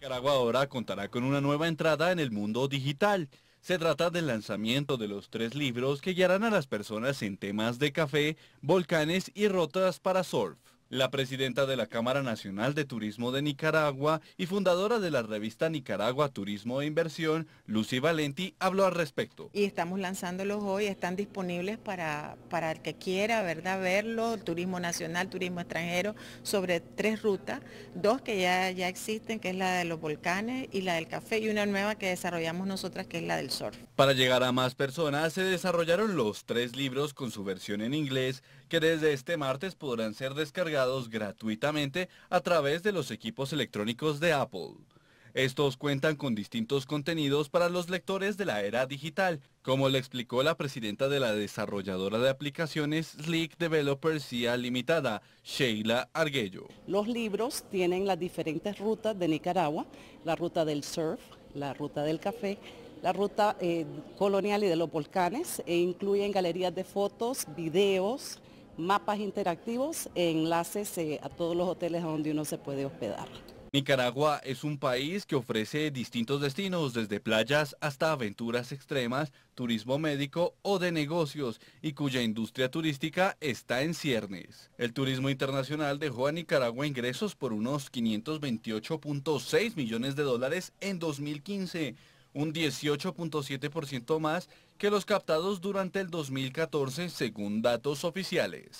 Nicaragua ahora contará con una nueva entrada en el mundo digital. Se trata del lanzamiento de los tres libros que guiarán a las personas en temas de café, volcanes y rotas para surf. La presidenta de la Cámara Nacional de Turismo de Nicaragua y fundadora de la revista Nicaragua Turismo e Inversión, Lucy Valenti, habló al respecto. Y estamos lanzándolos hoy, están disponibles para, para el que quiera, ¿verdad? Verlo, turismo nacional, turismo extranjero, sobre tres rutas, dos que ya, ya existen, que es la de los volcanes y la del café, y una nueva que desarrollamos nosotras, que es la del surf. Para llegar a más personas, se desarrollaron los tres libros con su versión en inglés, que desde este martes podrán ser descargados gratuitamente a través de los equipos electrónicos de Apple. Estos cuentan con distintos contenidos para los lectores de la era digital, como le explicó la presidenta de la desarrolladora de aplicaciones Slick Developers CIA Limitada, Sheila Arguello. Los libros tienen las diferentes rutas de Nicaragua, la ruta del surf, la ruta del café, la ruta eh, colonial y de los volcanes, e incluyen galerías de fotos, videos, mapas interactivos enlaces eh, a todos los hoteles donde uno se puede hospedar. Nicaragua es un país que ofrece distintos destinos, desde playas hasta aventuras extremas, turismo médico o de negocios, y cuya industria turística está en ciernes. El turismo internacional dejó a Nicaragua ingresos por unos 528.6 millones de dólares en 2015 un 18.7% más que los captados durante el 2014 según datos oficiales.